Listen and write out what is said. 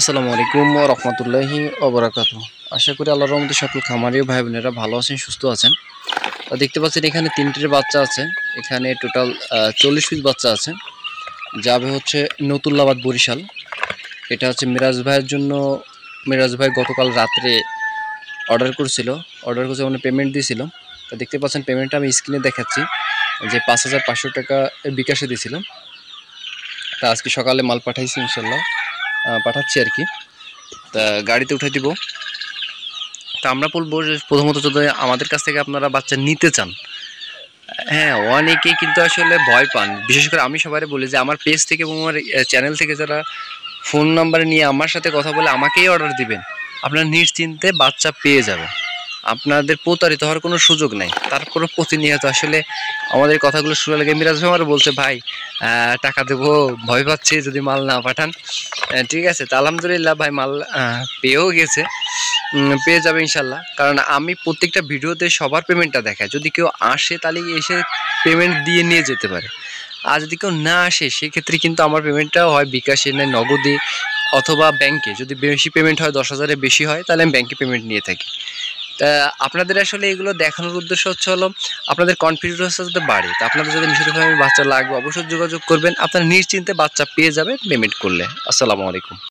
আসসালামু আলাইকুম রহমতুল্লাহি অবরাকাত আশা করি আল্লাহর রহমতে সকল খামারি ভাই বোনেরা ভালো আছেন সুস্থ আছেন দেখতে পাচ্ছেন এখানে তিনটির বাচ্চা আছে এখানে টোটাল চল্লিশ পিস বাচ্চা আছে যাবে হচ্ছে নতুল্লাবাদ বরিশাল এটা হচ্ছে মিরাজ ভাইয়ের জন্য মিরাজ ভাই গতকাল রাত্রে অর্ডার করেছিল অর্ডার করেছে মানে পেমেন্ট দিয়েছিল তা দেখতে পাচ্ছেন পেমেন্টটা আমি স্ক্রিনে দেখাচ্ছি যে পাঁচ হাজার পাঁচশো টাকা বিকাশে দিয়েছিলাম তা আজকে সকালে মাল পাঠাইছি ইনশাল্লাহ পাঠাচ্ছি আর কি তা গাড়িতে উঠে দিব তা আমরা বলবো যে প্রথমত যদি আমাদের কাছ থেকে আপনারা বাচ্চা নিতে চান হ্যাঁ অনেকে কিন্তু আসলে ভয় পান বিশেষ করে আমি সবাই বলি যে আমার পেজ থেকে এবং আমার চ্যানেল থেকে যারা ফোন নাম্বার নিয়ে আমার সাথে কথা বলে আমাকেই অর্ডার দিবেন আপনারা নিশ্চিন্তে বাচ্চা পেয়ে যাবেন আপনাদের প্রতারিত হওয়ার কোনো সুযোগ নেই তারপর প্রতিনিয়ত আসলে আমাদের কথাগুলো শুনে লাগে মিরাজ ভাই আমার বলছে ভাই টাকা দেবো ভয় পাচ্ছি যদি মাল না পাঠান ঠিক আছে তা আলহামদুলিল্লাহ ভাই মাল পেয়েও গেছে পেয়ে যাবে ইনশাল্লাহ কারণ আমি প্রত্যেকটা ভিডিওতে সবার পেমেন্টটা দেখায় যদি কেউ আসে তাহলে এসে পেমেন্ট দিয়ে নিয়ে যেতে পারে আর যদি কেউ না আসে সেক্ষেত্রে কিন্তু আমার পেমেন্টটাও হয় বিকাশে নেয় নগদে অথবা ব্যাংকে যদি বেশি পেমেন্ট হয় দশ হাজারের বেশি হয় তাহলে আমি ব্যাংকে পেমেন্ট নিয়ে থাকি আপনাদের আসলে এগুলো দেখানোর উদ্দেশ্য হচ্ছে হলো আপনাদের কনফিডেন্স যাতে বাড়ে তো আপনাদের যদি নিশ্চিতভাবে বাচ্চা লাগবে অবশ্যই যোগাযোগ করবেন আপনারা নিশ্চিন্তে বাচ্চা পেয়ে যাবেন পেমেন্ট করলে আসসালামু আলাইকুম